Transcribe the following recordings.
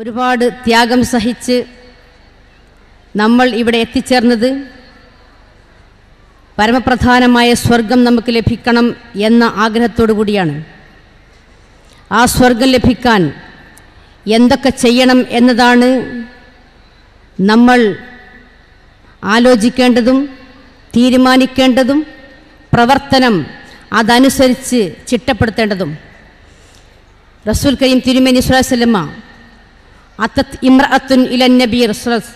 ഒരുപാട് ത്യാഗം സഹിച്ച് നമ്മൾ ഇവിടെ എത്തിച്ചേർന്നത് പരമപ്രധാനമായ സ്വർഗം നമുക്ക് ലഭിക്കണം എന്ന ആഗ്രഹത്തോടു കൂടിയാണ് ആ സ്വർഗം ലഭിക്കാൻ എന്തൊക്കെ ചെയ്യണം എന്നതാണ് നമ്മൾ ആലോചിക്കേണ്ടതും തീരുമാനിക്കേണ്ടതും പ്രവർത്തനം അതനുസരിച്ച് ചിട്ടപ്പെടുത്തേണ്ടതും റസൂൽ കരീം തിരുമേനി സുലാസല്ലമ്മ അത്തത് ഇമ്രഅത്തുൻ ഇലൻ നബി റസ്രസ്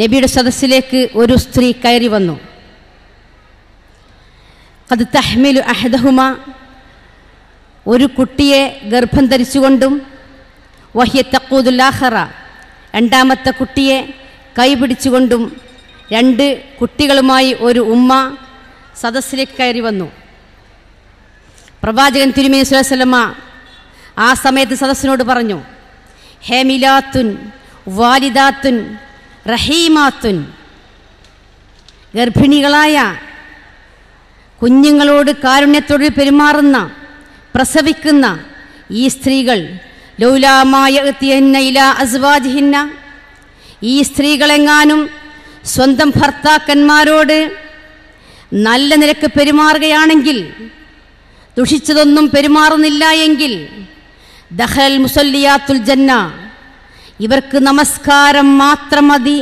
നബിയുടെ സദസ്സിലേക്ക് ഒരു സ്ത്രീ കയറി വന്നു അത് തഹ്മിലു അഹദഹുമ ഒരു കുട്ടിയെ ഗർഭം ധരിച്ചുകൊണ്ടും വഹിയ തക്കൂദുല്ലാഹറ രണ്ടാമത്തെ കുട്ടിയെ കൈപിടിച്ചുകൊണ്ടും രണ്ട് കുട്ടികളുമായി ഒരു ഉമ്മ സദസ്സിലേക്ക് കയറി വന്നു പ്രവാചകൻ തിരുമേനി ആ സമയത്ത് സദസ്സിനോട് പറഞ്ഞു ഹെമിലാത്തുൻ വാലിദാത്തുൻ റഹീമാത്തുൻ ഗർഭിണികളായ കുഞ്ഞുങ്ങളോട് കാരുണ്യത്തോട് പെരുമാറുന്ന പ്രസവിക്കുന്ന ഈ സ്ത്രീകൾ ലൗലാമായ എത്തിയന്ന അസ്വാജിഹിന്ന ഈ സ്ത്രീകളെങ്ങാനും സ്വന്തം ഭർത്താക്കന്മാരോട് നല്ല നിരക്ക് പെരുമാറുകയാണെങ്കിൽ ദുഷിച്ചതൊന്നും പെരുമാറുന്നില്ല എങ്കിൽ ദഹൽ മുസല്ലിയാത്തുൽ ജന്ന ഇവർക്ക് നമസ്കാരം മാത്രം മതി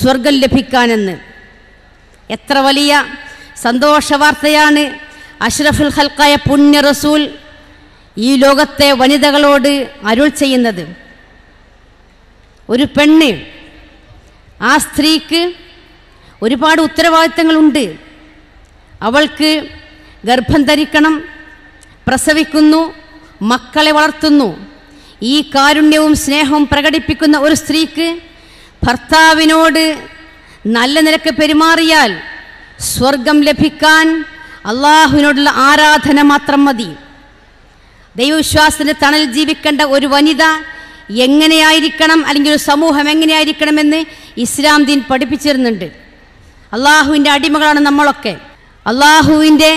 സ്വർഗം ലഭിക്കാനെന്ന് എത്ര വലിയ സന്തോഷ വാർത്തയാണ് അഷ്റഫുൽ ഹൽക്കായ പുണ്യ റസൂൽ ഈ ലോകത്തെ വനിതകളോട് അരുൾ ചെയ്യുന്നത് ഒരു പെണ്ണ് ആ സ്ത്രീക്ക് ഒരുപാട് ഉത്തരവാദിത്തങ്ങളുണ്ട് അവൾക്ക് ഗർഭം ധരിക്കണം പ്രസവിക്കുന്നു മക്കളെ വളർത്തുന്നു ഈ കാരുണ്യവും സ്നേഹവും പ്രകടിപ്പിക്കുന്ന ഒരു സ്ത്രീക്ക് ഭർത്താവിനോട് നല്ല നിരക്ക് പെരുമാറിയാൽ സ്വർഗം ലഭിക്കാൻ അള്ളാഹുവിനോടുള്ള ആരാധന മാത്രം മതി ദൈവവിശ്വാസത്തിൻ്റെ തണൽ ജീവിക്കേണ്ട ഒരു വനിത എങ്ങനെയായിരിക്കണം അല്ലെങ്കിൽ ഒരു സമൂഹം എങ്ങനെയായിരിക്കണമെന്ന് ഇസ്ലാം ദീൻ പഠിപ്പിച്ചിരുന്നുണ്ട് അള്ളാഹുവിൻ്റെ അടിമകളാണ് നമ്മളൊക്കെ അള്ളാഹുവിൻ്റെ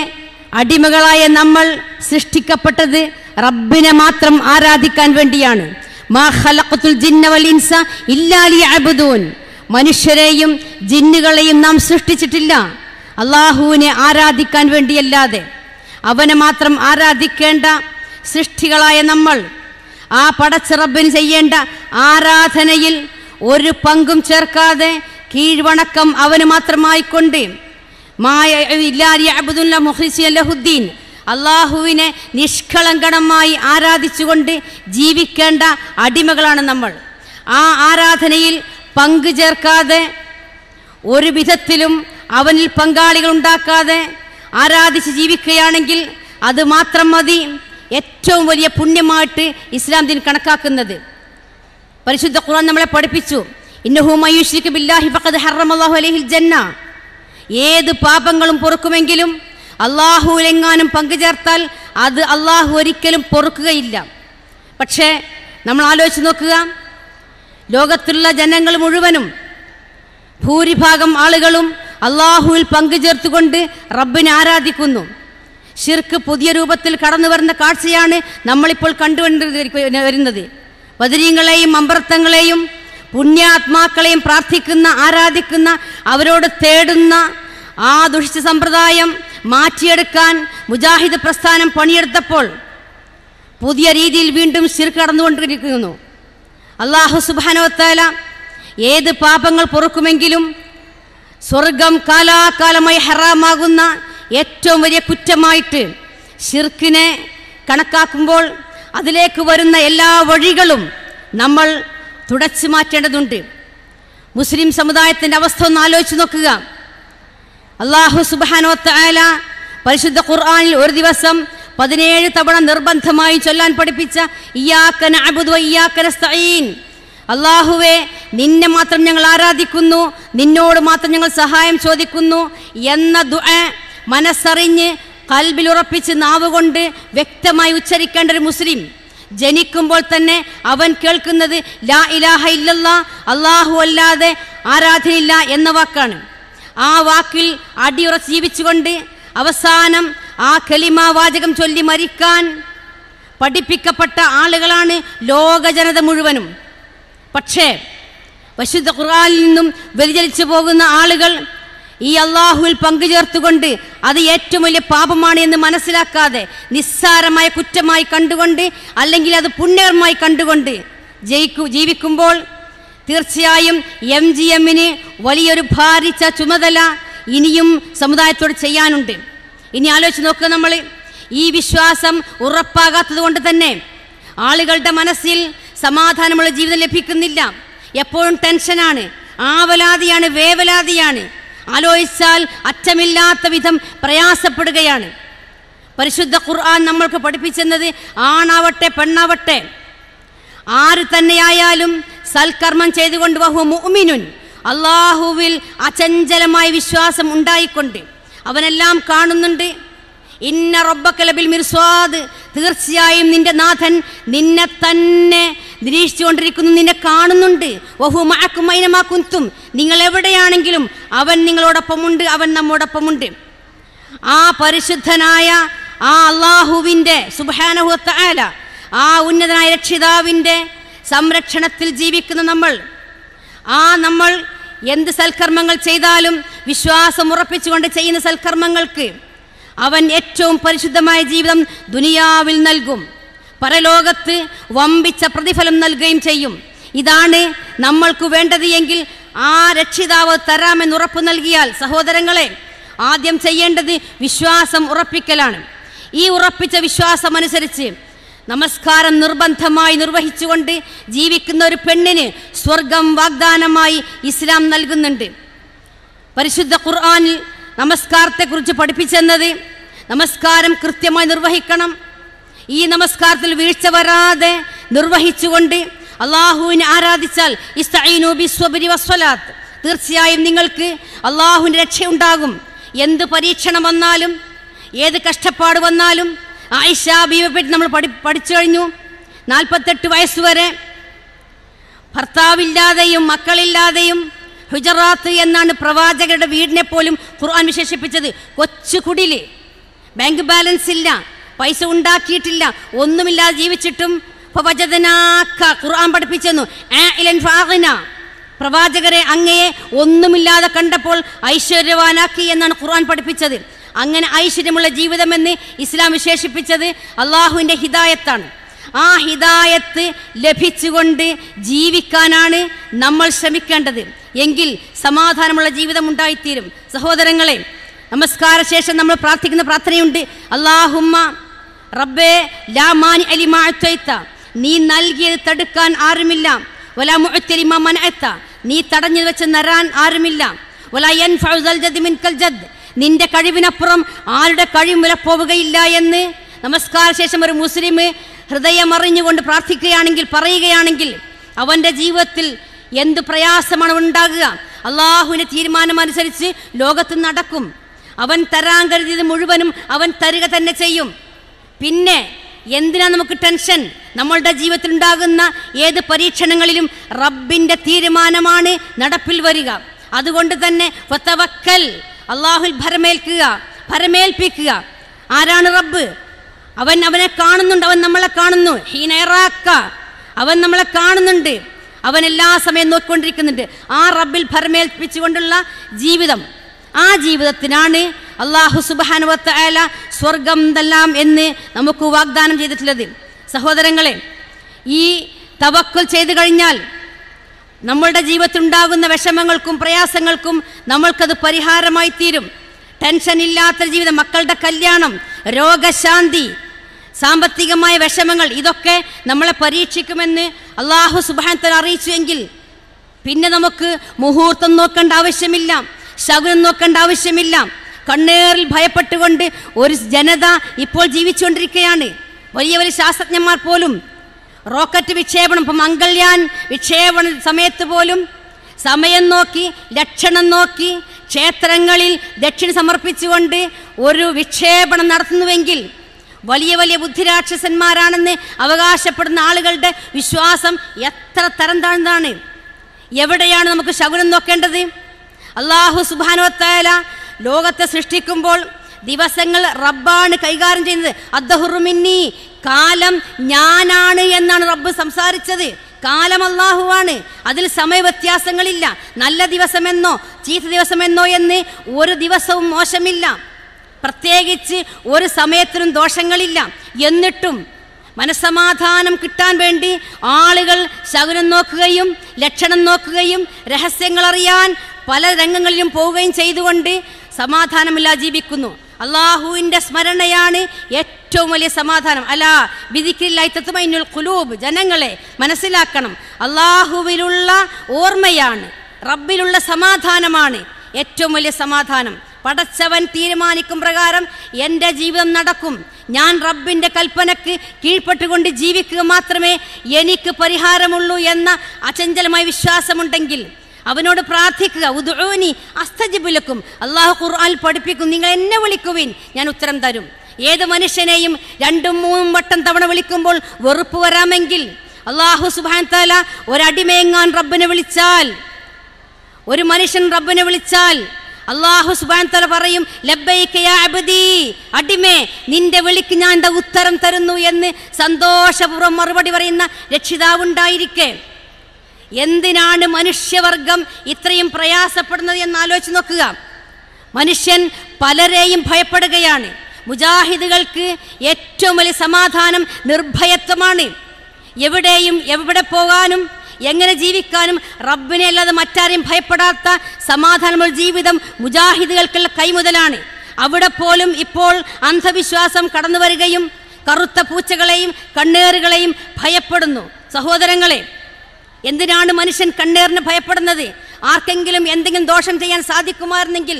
അടിമകളായ നമ്മൾ സൃഷ്ടിക്കപ്പെട്ടത് റബ്ബിനെ മാത്രം ആരാധിക്കാൻ വേണ്ടിയാണ് മാ ഇൻസ മനുഷ്യരെയും ജിന്നുകളെയും നാം സൃഷ്ടിച്ചിട്ടില്ല അള്ളാഹുവിനെ ആരാധിക്കാൻ വേണ്ടിയല്ലാതെ അവനെ മാത്രം ആരാധിക്കേണ്ട സൃഷ്ടികളായ നമ്മൾ ആ പടച്ചിറബിന് ചെയ്യേണ്ട ആരാധനയിൽ ഒരു പങ്കും ചേർക്കാതെ കീഴ്വണക്കം അവന് മാത്രമായിക്കൊണ്ട് മായ ഇല്ലാരി അബുദുല്ല മുഹിസി അല്ലഹുദ്ദീൻ അള്ളാഹുവിനെ നിഷ്കളങ്കണമായി ആരാധിച്ചുകൊണ്ട് ജീവിക്കേണ്ട അടിമകളാണ് നമ്മൾ ആ ആരാധനയിൽ പങ്കു ചേർക്കാതെ ഒരു വിധത്തിലും അവനിൽ പങ്കാളികൾ ഉണ്ടാക്കാതെ ആരാധിച്ച് ജീവിക്കുകയാണെങ്കിൽ അത് മാത്രം മതി ഏറ്റവും വലിയ പുണ്യമായിട്ട് ഇസ്ലാം ദിൻ കണക്കാക്കുന്നത് പരിശുദ്ധ ഖുർആൻ നമ്മളെ പഠിപ്പിച്ചു ഇന്നഹുമായി ബില്ലാഹി ഫഖദ് അലൈഹിൽ ജന്ന ഏത് പാപങ്ങളും പൊറുക്കുമെങ്കിലും അള്ളാഹുവിലെങ്ങാനും പങ്കുചേർത്താൽ അത് അള്ളാഹു ഒരിക്കലും പൊറുക്കുകയില്ല പക്ഷേ നമ്മൾ ആലോചിച്ച് നോക്കുക ലോകത്തുള്ള ജനങ്ങൾ മുഴുവനും ഭൂരിഭാഗം ആളുകളും അള്ളാഹുവിൽ പങ്കുചേർത്തുകൊണ്ട് റബ്ബിനെ ആരാധിക്കുന്നു ഷിർക്ക് പുതിയ രൂപത്തിൽ കടന്നു വരുന്ന കാഴ്ചയാണ് നമ്മളിപ്പോൾ കണ്ടുകൊണ്ട് വരുന്നത് വദരീങ്ങളെയും അമ്പർത്തങ്ങളെയും പുണ്യാത്മാക്കളെയും പ്രാർത്ഥിക്കുന്ന ആരാധിക്കുന്ന അവരോട് തേടുന്ന ആ ദുഷിച്ച സമ്പ്രദായം മാറ്റിയെടുക്കാൻ മുജാഹിദ് പ്രസ്ഥാനം പണിയെടുത്തപ്പോൾ പുതിയ രീതിയിൽ വീണ്ടും ശിർ കടന്നുകൊണ്ടിരിക്കുന്നു അള്ളാഹു സുബാനോത്താല ഏത് പാപങ്ങൾ പൊറുക്കുമെങ്കിലും സ്വർഗം കാലാകാലമായി ഹറാമാകുന്ന ഏറ്റവും വലിയ കുറ്റമായിട്ട് ഷിർക്കിനെ കണക്കാക്കുമ്പോൾ അതിലേക്ക് വരുന്ന എല്ലാ വഴികളും നമ്മൾ തുടച്ചു മാറ്റേണ്ടതുണ്ട് മുസ്ലിം സമുദായത്തിൻ്റെ അവസ്ഥ ഒന്ന് ആലോചിച്ച് നോക്കുക അള്ളാഹു സുബാനോത്തായ പരിശുദ്ധ ഖുർആാനിൽ ഒരു ദിവസം പതിനേഴ് തവണ നിർബന്ധമായി ചൊല്ലാൻ പഠിപ്പിച്ച ഇയാക്കന അബുദ് അള്ളാഹുവെ നിന്നെ മാത്രം ഞങ്ങൾ ആരാധിക്കുന്നു നിന്നോട് മാത്രം ഞങ്ങൾ സഹായം ചോദിക്കുന്നു എന്ന ദു മനസ്സറിഞ്ഞ് കൽബിലുറപ്പിച്ച് നാവുകൊണ്ട് വ്യക്തമായി ഉച്ചരിക്കേണ്ട ഒരു മുസ്ലിം ജനിക്കുമ്പോൾ തന്നെ അവൻ കേൾക്കുന്നത് ലാ ഇലാഹ ഇല്ലല്ലാ അള്ളാഹു അല്ലാതെ ആരാധനയില്ല എന്ന വാക്കാണ് ആ വാക്കിൽ അടിയുറച്ച് ജീവിച്ചുകൊണ്ട് അവസാനം ആ കലിമാ വാചകം ചൊല്ലി മരിക്കാൻ പഠിപ്പിക്കപ്പെട്ട ആളുകളാണ് ലോക ജനത മുഴുവനും പക്ഷേ പശുദ്ധ ഖുറാനിൽ നിന്നും വ്യതിചലിച്ചു പോകുന്ന ആളുകൾ ഈ അള്ളാഹുവിൽ പങ്കുചേർത്തുകൊണ്ട് അത് ഏറ്റവും വലിയ പാപമാണ് എന്ന് മനസ്സിലാക്കാതെ നിസ്സാരമായ കുറ്റമായി കണ്ടുകൊണ്ട് അല്ലെങ്കിൽ അത് പുണ്യകരമായി കണ്ടുകൊണ്ട് ജയിക്കു ജീവിക്കുമ്പോൾ തീർച്ചയായും എം ജി എമ്മിന് വലിയൊരു ഭാരിച്ച ചുമതല ഇനിയും സമുദായത്തോട് ചെയ്യാനുണ്ട് ഇനി ആലോചിച്ച് നോക്കുക നമ്മൾ ഈ വിശ്വാസം ഉറപ്പാകാത്തത് കൊണ്ട് തന്നെ ആളുകളുടെ മനസ്സിൽ സമാധാനമുള്ള ജീവിതം ലഭിക്കുന്നില്ല എപ്പോഴും ടെൻഷനാണ് ആവലാതിയാണ് വേവലാതിയാണ് ആലോചിച്ചാൽ അറ്റമില്ലാത്ത വിധം പ്രയാസപ്പെടുകയാണ് പരിശുദ്ധ ഖുർആൻ നമ്മൾക്ക് പഠിപ്പിച്ചെന്നത് ആണാവട്ടെ പെണ്ണാവട്ടെ ആര് തന്നെയായാലും സൽക്കർമ്മം ചെയ്തുകൊണ്ട് ബഹു മുഅ്മിനുൻ അള്ളാഹുവിൽ അചഞ്ചലമായ വിശ്വാസം ഉണ്ടായിക്കൊണ്ട് അവനെല്ലാം കാണുന്നുണ്ട് ഇന്ന റബ്ബക്കലബിൽ മിർസ്വാദ് തീർച്ചയായും നിന്റെ നാഥൻ നിന്നെ തന്നെ നിരീക്ഷിച്ചുകൊണ്ടിരിക്കുന്നു നിന്നെ കാണുന്നുണ്ട് ഓഹു മഴക്കും മൈനമാക്കുത്തും നിങ്ങൾ എവിടെയാണെങ്കിലും അവൻ നിങ്ങളോടൊപ്പമുണ്ട് അവൻ നമ്മോടൊപ്പമുണ്ട് ആ പരിശുദ്ധനായ ആ അള്ളാഹുവിൻ്റെ സുബാനഹു താല ആ ഉന്നതനായ രക്ഷിതാവിൻ്റെ സംരക്ഷണത്തിൽ ജീവിക്കുന്ന നമ്മൾ ആ നമ്മൾ എന്ത് സൽക്കർമ്മങ്ങൾ ചെയ്താലും വിശ്വാസം ഉറപ്പിച്ചുകൊണ്ട് ചെയ്യുന്ന സൽക്കർമ്മങ്ങൾക്ക് അവൻ ഏറ്റവും പരിശുദ്ധമായ ജീവിതം ദുനിയാവിൽ നൽകും പരലോകത്ത് വമ്പിച്ച പ്രതിഫലം നൽകുകയും ചെയ്യും ഇതാണ് നമ്മൾക്ക് വേണ്ടത് എങ്കിൽ ആ രക്ഷിതാവ് തരാമെന്ന് ഉറപ്പ് നൽകിയാൽ സഹോദരങ്ങളെ ആദ്യം ചെയ്യേണ്ടത് വിശ്വാസം ഉറപ്പിക്കലാണ് ഈ ഉറപ്പിച്ച വിശ്വാസമനുസരിച്ച് നമസ്കാരം നിർബന്ധമായി നിർവഹിച്ചുകൊണ്ട് ജീവിക്കുന്ന ഒരു പെണ്ണിന് സ്വർഗം വാഗ്ദാനമായി ഇസ്ലാം നൽകുന്നുണ്ട് പരിശുദ്ധ ഖുർആാനിൽ നമസ്കാരത്തെക്കുറിച്ച് പഠിപ്പിച്ചെന്നത് നമസ്കാരം കൃത്യമായി നിർവഹിക്കണം ഈ നമസ്കാരത്തിൽ വീഴ്ച വരാതെ നിർവഹിച്ചുകൊണ്ട് അള്ളാഹുവിനെ ആരാധിച്ചാൽ തീർച്ചയായും നിങ്ങൾക്ക് അള്ളാഹുവിൻ്റെ രക്ഷയുണ്ടാകും എന്ത് പരീക്ഷണം വന്നാലും ഏത് കഷ്ടപ്പാട് വന്നാലും ആയിഷ ബീവിയെ നമ്മൾ പഠി പഠിച്ചു കഴിഞ്ഞു നാൽപ്പത്തെട്ട് വയസ്സ് വരെ ഭർത്താവില്ലാതെയും മക്കളില്ലാതെയും ഹുജറാത്ത് എന്നാണ് പ്രവാചകരുടെ വീടിനെ പോലും ഖുർആൻ വിശേഷിപ്പിച്ചത് കൊച്ചു കുടിൽ ബാങ്ക് ബാലൻസ് ഇല്ല പൈസ ഉണ്ടാക്കിയിട്ടില്ല ഒന്നുമില്ലാതെ ജീവിച്ചിട്ടും ഉപവചതനാക്ക ഖുർആൻ പഠിപ്പിച്ചെന്നു പ്രവാചകരെ അങ്ങയെ ഒന്നുമില്ലാതെ കണ്ടപ്പോൾ ഐശ്വര്യവാനാക്കി എന്നാണ് ഖുർആൻ പഠിപ്പിച്ചത് അങ്ങനെ ഐശ്വര്യമുള്ള ജീവിതമെന്ന് ഇസ്ലാം വിശേഷിപ്പിച്ചത് അള്ളാഹുവിൻ്റെ ഹിദായത്താണ് ആ ഹിദായത്ത് ലഭിച്ചുകൊണ്ട് ജീവിക്കാനാണ് നമ്മൾ ശ്രമിക്കേണ്ടത് എങ്കിൽ സമാധാനമുള്ള ജീവിതം ഉണ്ടായിത്തീരും സഹോദരങ്ങളെ നമസ്കാര ശേഷം നമ്മൾ പ്രാർത്ഥിക്കുന്ന പ്രാർത്ഥനയുണ്ട് അള്ളാഹുമ്മ റബ്ബേ ലാമാനി അലിമാഴ്ത്തയ്ത്ത നീ നൽകിയത് തടുക്കാൻ ആരുമില്ല ഒലാ മന എത്ത നീ തടഞ്ഞു വെച്ച് നരാൻ ആരുമില്ല ഒലാ എൻ ഫൗസൽ ജദ് മിൻ കൽ ജദ് നിന്റെ കഴിവിനപ്പുറം ആരുടെ കഴിവും വിലപ്പോവുകയില്ല എന്ന് നമസ്കാര ശേഷം ഒരു മുസ്ലിം ഹൃദയമറിഞ്ഞുകൊണ്ട് പ്രാർത്ഥിക്കുകയാണെങ്കിൽ പറയുകയാണെങ്കിൽ അവൻ്റെ ജീവിതത്തിൽ എന്ത് പ്രയാസമാണ് ഉണ്ടാകുക അള്ളാഹുവിൻ്റെ തീരുമാനമനുസരിച്ച് ലോകത്ത് നടക്കും അവൻ തരാൻ കരുതിയത് മുഴുവനും അവൻ തരിക തന്നെ ചെയ്യും പിന്നെ എന്തിനാ നമുക്ക് ടെൻഷൻ നമ്മളുടെ ജീവിതത്തിൽ ഉണ്ടാകുന്ന ഏത് പരീക്ഷണങ്ങളിലും റബ്ബിൻ്റെ തീരുമാനമാണ് നടപ്പിൽ വരിക അതുകൊണ്ട് തന്നെ ഫത്തവക്കൽ അള്ളാഹുൽ ഭരമേൽക്കുക ഭരമേൽപ്പിക്കുക ആരാണ് റബ്ബ് അവൻ അവനെ കാണുന്നുണ്ട് അവൻ നമ്മളെ കാണുന്നു ഹീനറാക്ക അവൻ നമ്മളെ കാണുന്നുണ്ട് അവൻ എല്ലാ സമയം നോക്കിക്കൊണ്ടിരിക്കുന്നുണ്ട് ആ റബ്ബിൽ ഭരമേൽപ്പിച്ചുകൊണ്ടുള്ള ജീവിതം ആ ജീവിതത്തിനാണ് അള്ളാഹു സുബാനുവത്തായ സ്വർഗം തല്ലാം എന്ന് നമുക്ക് വാഗ്ദാനം ചെയ്തിട്ടുള്ളത് സഹോദരങ്ങളെ ഈ തവക്കുൽ ചെയ്തു കഴിഞ്ഞാൽ നമ്മളുടെ ഉണ്ടാകുന്ന വിഷമങ്ങൾക്കും പ്രയാസങ്ങൾക്കും നമ്മൾക്കത് പരിഹാരമായി തീരും ടെൻഷൻ ഇല്ലാത്ത ജീവിതം മക്കളുടെ കല്യാണം രോഗശാന്തി സാമ്പത്തികമായ വിഷമങ്ങൾ ഇതൊക്കെ നമ്മളെ പരീക്ഷിക്കുമെന്ന് അള്ളാഹു സുബാനത്തൽ അറിയിച്ചുവെങ്കിൽ പിന്നെ നമുക്ക് മുഹൂർത്തം നോക്കേണ്ട ആവശ്യമില്ല ശകുനം നോക്കേണ്ട ആവശ്യമില്ല കണ്ണേറിൽ ഭയപ്പെട്ടുകൊണ്ട് ഒരു ജനത ഇപ്പോൾ ജീവിച്ചുകൊണ്ടിരിക്കുകയാണ് വലിയ വലിയ ശാസ്ത്രജ്ഞന്മാർ പോലും റോക്കറ്റ് വിക്ഷേപണം ഇപ്പം മംഗൾയാൻ വിക്ഷേപണ സമയത്ത് പോലും സമയം നോക്കി ലക്ഷണം നോക്കി ക്ഷേത്രങ്ങളിൽ ദക്ഷിണ സമർപ്പിച്ചുകൊണ്ട് ഒരു വിക്ഷേപണം നടത്തുന്നുവെങ്കിൽ വലിയ വലിയ ബുദ്ധിരാക്ഷസന്മാരാണെന്ന് അവകാശപ്പെടുന്ന ആളുകളുടെ വിശ്വാസം എത്ര തരം താഴ്ന്നതാണ് എവിടെയാണ് നമുക്ക് ശകുനം നോക്കേണ്ടത് അള്ളാഹു സുബാനുവത്തായാല ലോകത്തെ സൃഷ്ടിക്കുമ്പോൾ ദിവസങ്ങൾ റബ്ബാണ് കൈകാര്യം ചെയ്യുന്നത് അദ്ദേഹം കാലം ഞാനാണ് എന്നാണ് റബ്ബ് സംസാരിച്ചത് കാലം അള്ളാഹുവാണ് അതിൽ സമയവ്യത്യാസങ്ങളില്ല നല്ല ദിവസമെന്നോ ചീത്ത ദിവസമെന്നോ എന്ന് ഒരു ദിവസവും മോശമില്ല പ്രത്യേകിച്ച് ഒരു സമയത്തിനും ദോഷങ്ങളില്ല എന്നിട്ടും മനസ്സമാധാനം കിട്ടാൻ വേണ്ടി ആളുകൾ ശകുനം നോക്കുകയും ലക്ഷണം നോക്കുകയും രഹസ്യങ്ങൾ അറിയാൻ പല രംഗങ്ങളിലും പോവുകയും ചെയ്തുകൊണ്ട് സമാധാനമില്ലാ ജീവിക്കുന്നു അള്ളാഹുവിൻ്റെ സ്മരണയാണ് ഏറ്റവും വലിയ സമാധാനം അല്ല വിധിക്കില്ലായ്ത്തത്തുമൈനുൽ കുലൂബ് ജനങ്ങളെ മനസ്സിലാക്കണം അള്ളാഹുവിലുള്ള ഓർമ്മയാണ് റബ്ബിലുള്ള സമാധാനമാണ് ഏറ്റവും വലിയ സമാധാനം പടച്ചവൻ തീരുമാനിക്കും പ്രകാരം എൻ്റെ ജീവിതം നടക്കും ഞാൻ റബ്ബിൻ്റെ കൽപ്പനക്ക് കീഴ്പ്പെട്ടുകൊണ്ട് ജീവിക്കുക മാത്രമേ എനിക്ക് പരിഹാരമുള്ളൂ എന്ന അചഞ്ചലമായ വിശ്വാസമുണ്ടെങ്കിൽ അവനോട് പ്രാർത്ഥിക്കുക ഉദോനി അസ്തജിബുലക്കും അള്ളാഹു ഖുർആൻ പഠിപ്പിക്കും നിങ്ങൾ എന്നെ വിളിക്കുവിൻ ഞാൻ ഉത്തരം തരും ഏത് മനുഷ്യനെയും രണ്ടും മൂന്നും വട്ടം തവണ വിളിക്കുമ്പോൾ വെറുപ്പ് വരാമെങ്കിൽ അള്ളാഹു സുബാൻ താല ഒരടിമയെങ്ങാൻ റബ്ബിനെ വിളിച്ചാൽ ഒരു മനുഷ്യൻ റബ്ബിനെ വിളിച്ചാൽ അള്ളാഹു സുബാൻ തല പറയും അടിമേ നിന്റെ വിളിക്ക് ഞാൻ ഉത്തരം തരുന്നു എന്ന് സന്തോഷപൂർവ്വം മറുപടി പറയുന്ന രക്ഷിതാവുണ്ടായിരിക്കേ എന്തിനാണ് മനുഷ്യവർഗം ഇത്രയും പ്രയാസപ്പെടുന്നത് എന്ന് ആലോചിച്ച് നോക്കുക മനുഷ്യൻ പലരെയും ഭയപ്പെടുകയാണ് മുജാഹിദുകൾക്ക് ഏറ്റവും വലിയ സമാധാനം നിർഭയത്വമാണ് എവിടെയും എവിടെ പോകാനും എങ്ങനെ ജീവിക്കാനും റബ്ബിനെ അല്ലാതെ മറ്റാരെയും ഭയപ്പെടാത്ത സമാധാനമുള്ള ജീവിതം മുജാഹിദുകൾക്കുള്ള കൈമുതലാണ് അവിടെ പോലും ഇപ്പോൾ അന്ധവിശ്വാസം കടന്നു വരികയും കറുത്ത പൂച്ചകളെയും കണ്ണേറുകളെയും ഭയപ്പെടുന്നു സഹോദരങ്ങളെ എന്തിനാണ് മനുഷ്യൻ കണ്ണേറിന് ഭയപ്പെടുന്നത് ആർക്കെങ്കിലും എന്തെങ്കിലും ദോഷം ചെയ്യാൻ സാധിക്കുമായിരുന്നെങ്കിൽ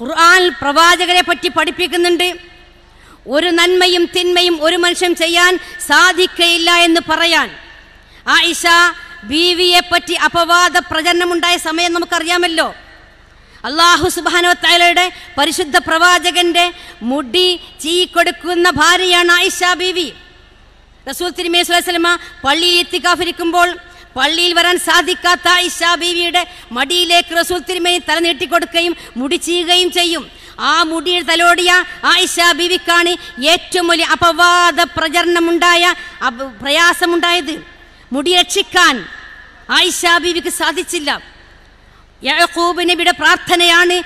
ഖുർആൻ പ്രവാചകരെ പറ്റി പഠിപ്പിക്കുന്നുണ്ട് ഒരു നന്മയും തിന്മയും ഒരു മനുഷ്യൻ ചെയ്യാൻ സാധിക്കയില്ല എന്ന് പറയാൻ ആയിഷ ബീവിയെ പറ്റി അപവാദ പ്രചരണമുണ്ടായ സമയം നമുക്കറിയാമല്ലോ അള്ളാഹു സുബാനോത്തായാലയുടെ പരിശുദ്ധ പ്രവാചകന്റെ മുടി ചീ കൊടുക്കുന്ന ഭാര്യയാണ് ആയിഷ ബീവി റസൂൽ തിരുമേസ് വസ്ലമ പള്ളിയിൽ എത്തിക്കാഫിരിക്കുമ്പോൾ പള്ളിയിൽ വരാൻ സാധിക്കാത്ത ഇഷാ ബീവിയുടെ മടിയിലേക്ക് റസൂൽ തിരുമേനി തല നീട്ടിക്കൊടുക്കുകയും ചെയ്യുകയും ചെയ്യും ആ മുടിയിൽ തലോടിയ ആയിഷ ബീവിക്കാണ് ഏറ്റവും വലിയ അപവാദ പ്രചരണമുണ്ടായ പ്രയാസമുണ്ടായത് മുടി രക്ഷിക്കാൻ ആയിഷ ബീവിക്ക് സാധിച്ചില്ല പ്രാർത്ഥനയാണ് നബിയുടെ പ്രാർത്ഥനയാണ്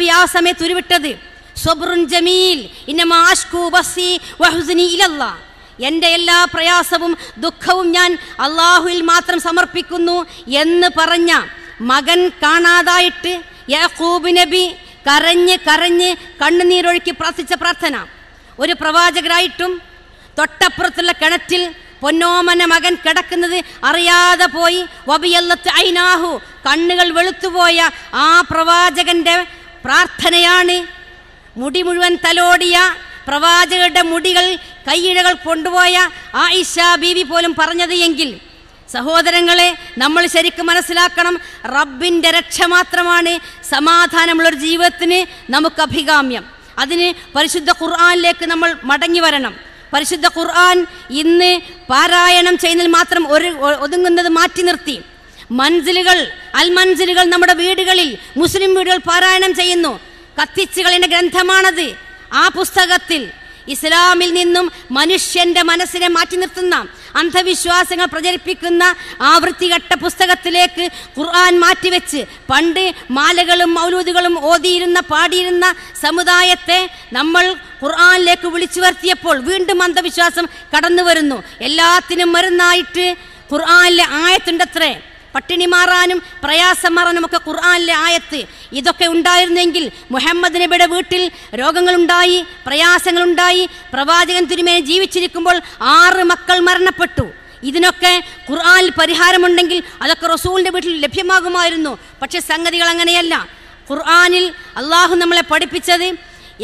ബി ആ സമയത്ത് ഉരുവിട്ടത് സൊബ്രുൻ ജമീൽ ഇന്നമാഷ്കു ബസി വഹുസ്നി ഇലല്ലാ എൻ്റെ എല്ലാ പ്രയാസവും ദുഃഖവും ഞാൻ അള്ളാഹുവിൽ മാത്രം സമർപ്പിക്കുന്നു എന്ന് പറഞ്ഞ മകൻ കാണാതായിട്ട് യഹൂബ് നബി കരഞ്ഞ് കരഞ്ഞ് കണ്ണുനീരൊഴുക്കി പ്രാർത്ഥിച്ച പ്രാർത്ഥന ഒരു പ്രവാചകരായിട്ടും തൊട്ടപ്പുറത്തുള്ള കിണറ്റിൽ പൊന്നോമന മകൻ കിടക്കുന്നത് അറിയാതെ പോയി വബിയല്ലത്ത് ഐനാഹു കണ്ണുകൾ വെളുത്തുപോയ ആ പ്രവാചകന്റെ പ്രാർത്ഥനയാണ് മുടി മുഴുവൻ തലോടിയ പ്രവാചകരുടെ മുടികൾ കൈയിഴകൾ കൊണ്ടുപോയ ആ ഇഷ ബീവി പോലും പറഞ്ഞത് എങ്കിൽ സഹോദരങ്ങളെ നമ്മൾ ശരിക്കും മനസ്സിലാക്കണം റബ്ബിൻ്റെ രക്ഷ മാത്രമാണ് സമാധാനമുള്ളൊരു ജീവിതത്തിന് നമുക്ക് അഭികാമ്യം അതിന് പരിശുദ്ധ ഖുർആാനിലേക്ക് നമ്മൾ മടങ്ങി വരണം പരിശുദ്ധ ഖുർആൻ ഇന്ന് പാരായണം ചെയ്യുന്നതിൽ മാത്രം ഒരു ഒതുങ്ങുന്നത് മാറ്റി നിർത്തി മൻസിലുകൾ അൽമൻസിലുകൾ നമ്മുടെ വീടുകളിൽ മുസ്ലിം വീടുകൾ പാരായണം ചെയ്യുന്നു കത്തിച്ചുകളിൻ്റെ ഗ്രന്ഥമാണത് ആ പുസ്തകത്തിൽ ഇസ്ലാമിൽ നിന്നും മനുഷ്യന്റെ മനസ്സിനെ മാറ്റി നിർത്തുന്ന അന്ധവിശ്വാസങ്ങൾ പ്രചരിപ്പിക്കുന്ന ആവൃത്തികെട്ട പുസ്തകത്തിലേക്ക് ഖുർആൻ മാറ്റിവെച്ച് പണ്ട് മാലകളും മൗലൂദുകളും ഓതിയിരുന്ന പാടിയിരുന്ന സമുദായത്തെ നമ്മൾ ഖുർആനിലേക്ക് വിളിച്ചു വരുത്തിയപ്പോൾ വീണ്ടും അന്ധവിശ്വാസം കടന്നു വരുന്നു എല്ലാത്തിനും മരുന്നായിട്ട് ഖുർആനിലെ ആയത്തുണ്ടത്രേ പട്ടിണി മാറാനും പ്രയാസം മാറാനും ഒക്കെ ഖുർആാനിലെ ആയത്ത് ഇതൊക്കെ ഉണ്ടായിരുന്നെങ്കിൽ മുഹമ്മദ് നബിയുടെ വീട്ടിൽ രോഗങ്ങളുണ്ടായി പ്രയാസങ്ങളുണ്ടായി പ്രവാചകൻ തിരുമേനി ജീവിച്ചിരിക്കുമ്പോൾ ആറ് മക്കൾ മരണപ്പെട്ടു ഇതിനൊക്കെ ഖുർആാനിൽ പരിഹാരമുണ്ടെങ്കിൽ അതൊക്കെ റസൂലിൻ്റെ വീട്ടിൽ ലഭ്യമാകുമായിരുന്നു പക്ഷേ സംഗതികൾ അങ്ങനെയല്ല ഖുർആാനിൽ അള്ളാഹു നമ്മളെ പഠിപ്പിച്ചത്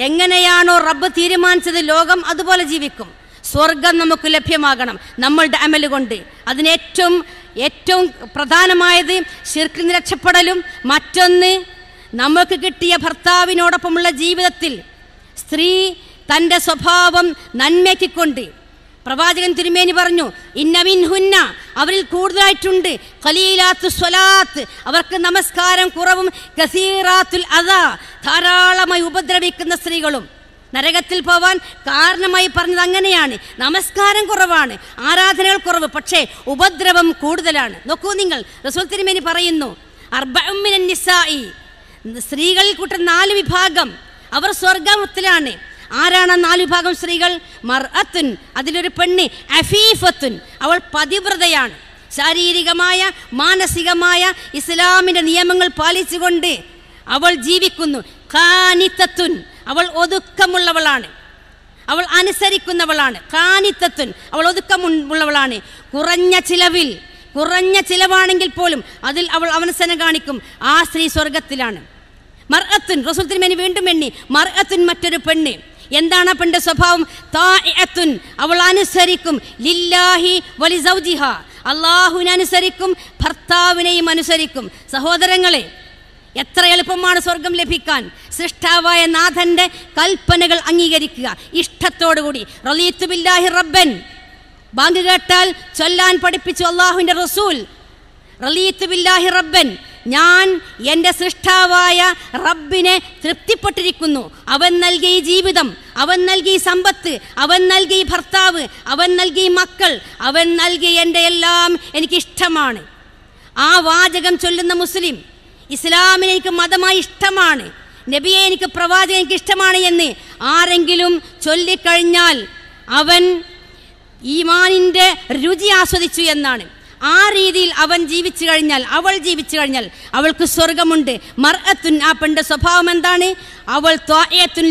എങ്ങനെയാണോ റബ്ബ് തീരുമാനിച്ചത് ലോകം അതുപോലെ ജീവിക്കും സ്വർഗം നമുക്ക് ലഭ്യമാകണം നമ്മളുടെ അമൽ കൊണ്ട് അതിനേറ്റവും ഏറ്റവും പ്രധാനമായത് ശിർക്കിൽ നിന്ന് രക്ഷപ്പെടലും മറ്റൊന്ന് നമുക്ക് കിട്ടിയ ഭർത്താവിനോടൊപ്പമുള്ള ജീവിതത്തിൽ സ്ത്രീ തൻ്റെ സ്വഭാവം നന്മയ്ക്കൊണ്ട് പ്രവാചകൻ തിരുമേനി പറഞ്ഞു ഇന്നവിൻ ഹുന്ന അവരിൽ കൂടുതലായിട്ടുണ്ട് കലീലാത്തു സ്വലാത്ത് അവർക്ക് നമസ്കാരം കുറവും കസീറാത്തുൽ അതാ ധാരാളമായി ഉപദ്രവിക്കുന്ന സ്ത്രീകളും നരകത്തിൽ പോവാൻ കാരണമായി പറഞ്ഞത് അങ്ങനെയാണ് നമസ്കാരം കുറവാണ് ആരാധനകൾ കുറവ് പക്ഷേ ഉപദ്രവം കൂടുതലാണ് നോക്കൂ നിങ്ങൾ റസൂൽ തിരുമേനി പറയുന്നു സ്ത്രീകളിൽ കൂട്ടുന്ന നാല് വിഭാഗം അവർ സ്വർഗമത്തിലാണ് ആരാണ് നാല് വിഭാഗം സ്ത്രീകൾ മർഅത്തുൻ അതിലൊരു പെണ്ണ് അഫീഫത്തുൻ അവൾ പതിവ്രതയാണ് ശാരീരികമായ മാനസികമായ ഇസ്ലാമിൻ്റെ നിയമങ്ങൾ പാലിച്ചുകൊണ്ട് അവൾ ജീവിക്കുന്നു കാനിത്തത്തുൻ അവൾ ഒതുക്കമുള്ളവളാണ് അവൾ അനുസരിക്കുന്നവളാണ് കാനിത്തത്തുൻ അവൾ ഉള്ളവളാണ് കുറഞ്ഞ ചിലവിൽ കുറഞ്ഞ ചിലവാണെങ്കിൽ പോലും അതിൽ അവൾ അവനസനം കാണിക്കും ആ സ്ത്രീ സ്വർഗത്തിലാണ് മർഅത്തുൻ റസൂൽ മേനി വീണ്ടും എണ്ണി മർഅത്തുൻ മറ്റൊരു പെണ്ണ് എന്താണ് ആ പെണ്ണിന്റെ സ്വഭാവം താഅത്തുൻ അവൾ അനുസരിക്കും ലില്ലാഹി വലി സൗജിഹ അള്ളാഹുവിനെ അനുസരിക്കും ഭർത്താവിനെയും അനുസരിക്കും സഹോദരങ്ങളെ എത്ര എളുപ്പമാണ് സ്വർഗം ലഭിക്കാൻ സൃഷ്ടാവായ നാഥൻ്റെ കൽപ്പനകൾ അംഗീകരിക്കുക ഇഷ്ടത്തോടുകൂടി റലീത്തു ബില്ലാഹി റബ്ബൻ ബാങ്ക് കേട്ടാൽ ചൊല്ലാൻ പഠിപ്പിച്ചു അള്ളാഹുവിൻ്റെ റസൂൽ റലീത്തു ബില്ലാഹി റബ്ബൻ ഞാൻ എൻ്റെ സൃഷ്ടാവായ റബ്ബിനെ തൃപ്തിപ്പെട്ടിരിക്കുന്നു അവൻ നൽകി ജീവിതം അവൻ നൽകി സമ്പത്ത് അവൻ നൽകി ഭർത്താവ് അവൻ നൽകി മക്കൾ അവൻ നൽകി എൻ്റെ എല്ലാം എനിക്കിഷ്ടമാണ് ആ വാചകം ചൊല്ലുന്ന മുസ്ലിം ഇസ്ലാമിനെ എനിക്ക് മതമായി ഇഷ്ടമാണ് നബിയെ എനിക്ക് പ്രവാചകൻ എനിക്ക് ഇഷ്ടമാണ് എന്ന് ആരെങ്കിലും ചൊല്ലിക്കഴിഞ്ഞാൽ അവൻ ഈമാനിൻ്റെ രുചി ആസ്വദിച്ചു എന്നാണ് ആ രീതിയിൽ അവൻ ജീവിച്ചു കഴിഞ്ഞാൽ അവൾ ജീവിച്ചു കഴിഞ്ഞാൽ അവൾക്ക് സ്വർഗമുണ്ട് മർഅത്തുൻ ആ പെണ്ണിൻ്റെ സ്വഭാവം എന്താണ് അവൾ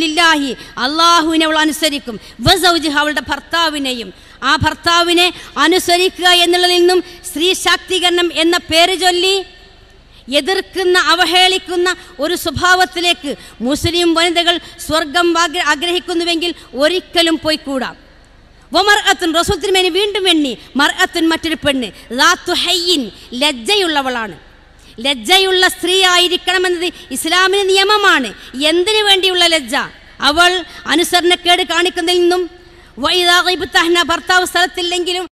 ലില്ലാഹി അള്ളാഹുവിനെ അവൾ അനുസരിക്കും വസൗജ് അവളുടെ ഭർത്താവിനെയും ആ ഭർത്താവിനെ അനുസരിക്കുക എന്നുള്ളതിൽ നിന്നും സ്ത്രീ ശാക്തീകരണം എന്ന പേര് ചൊല്ലി എതിർക്കുന്ന അവഹേളിക്കുന്ന ഒരു സ്വഭാവത്തിലേക്ക് മുസ്ലിം വനിതകൾ സ്വർഗം ആഗ്രഹിക്കുന്നുവെങ്കിൽ ഒരിക്കലും പോയിക്കൂടാം വമർ അത്തുൻ റസൂൽ തിരുമേനി വീണ്ടും എണ്ണി മർ അത്തുൻ മറ്റൊരു പെണ്ണ് ലാത്തു ഹയ്യിൻ ലജ്ജയുള്ളവളാണ് ലജ്ജയുള്ള സ്ത്രീ ആയിരിക്കണമെന്നത് ഇസ്ലാമിന് നിയമമാണ് എന്തിനു വേണ്ടിയുള്ള ലജ്ജ അവൾ അനുസരണക്കേട് കാണിക്കുന്നതിൽ നിന്നും വൈദാഹിബ് തഹ്ന ഭർത്താവ് സ്ഥലത്തില്ലെങ്കിലും